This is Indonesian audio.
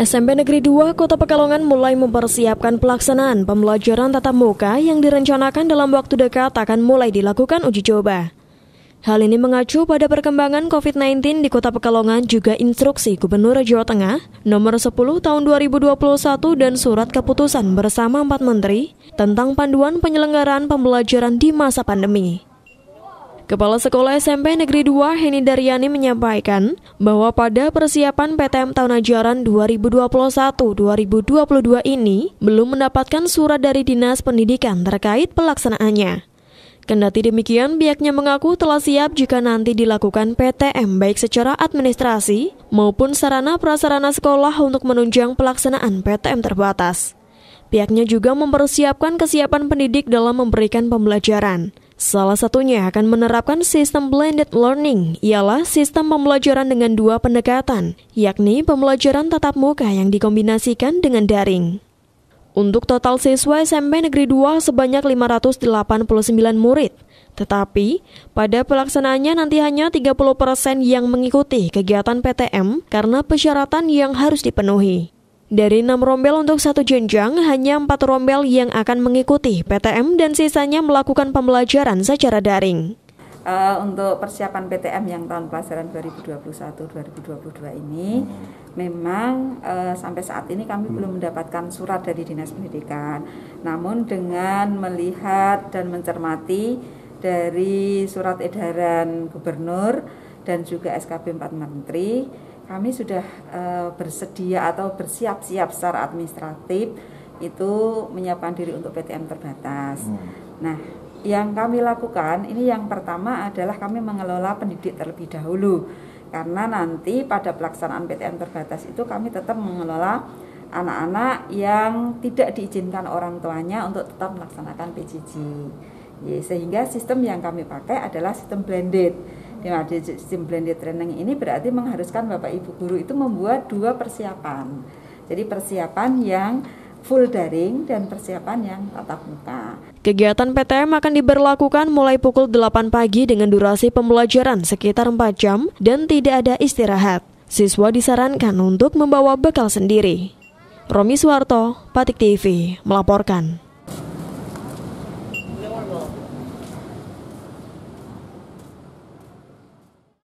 SMP Negeri 2 Kota Pekalongan mulai mempersiapkan pelaksanaan pembelajaran tatap muka yang direncanakan dalam waktu dekat akan mulai dilakukan uji coba. Hal ini mengacu pada perkembangan COVID-19 di Kota Pekalongan juga instruksi Gubernur Jawa Tengah nomor 10 tahun 2021 dan surat keputusan bersama empat menteri tentang panduan penyelenggaraan pembelajaran di masa pandemi. Kepala Sekolah SMP Negeri 2 Heni Daryani menyampaikan bahwa pada persiapan PTM tahun ajaran 2021-2022 ini belum mendapatkan surat dari Dinas Pendidikan terkait pelaksanaannya. Kendati demikian, pihaknya mengaku telah siap jika nanti dilakukan PTM baik secara administrasi maupun sarana prasarana sekolah untuk menunjang pelaksanaan PTM terbatas. Pihaknya juga mempersiapkan kesiapan pendidik dalam memberikan pembelajaran. Salah satunya akan menerapkan sistem blended learning, ialah sistem pembelajaran dengan dua pendekatan, yakni pembelajaran tatap muka yang dikombinasikan dengan daring. Untuk total siswa SMP Negeri 2 sebanyak 589 murid, tetapi pada pelaksanaannya nanti hanya 30% persen yang mengikuti kegiatan PTM karena persyaratan yang harus dipenuhi. Dari enam rombel untuk satu jenjang, hanya empat rombel yang akan mengikuti PTM dan sisanya melakukan pembelajaran secara daring. Uh, untuk persiapan PTM yang tahun pelajaran 2021-2022 ini, memang uh, sampai saat ini kami hmm. belum mendapatkan surat dari Dinas Pendidikan. Namun dengan melihat dan mencermati dari surat edaran Gubernur dan juga SKB 4 Menteri, kami sudah uh, bersedia atau bersiap-siap secara administratif itu menyiapkan diri untuk PTM terbatas. Hmm. Nah, yang kami lakukan ini yang pertama adalah kami mengelola pendidik terlebih dahulu karena nanti pada pelaksanaan PTM terbatas itu kami tetap mengelola anak-anak yang tidak diizinkan orang tuanya untuk tetap melaksanakan PJJ. Ya, sehingga sistem yang kami pakai adalah sistem blended. Nah, di sistem blended training ini berarti mengharuskan Bapak Ibu guru itu membuat dua persiapan. Jadi persiapan yang full daring dan persiapan yang tatap muka. Kegiatan PTM akan diberlakukan mulai pukul 8 pagi dengan durasi pembelajaran sekitar 4 jam dan tidak ada istirahat. Siswa disarankan untuk membawa bekal sendiri. Romi Suwarto, Patik TV, melaporkan.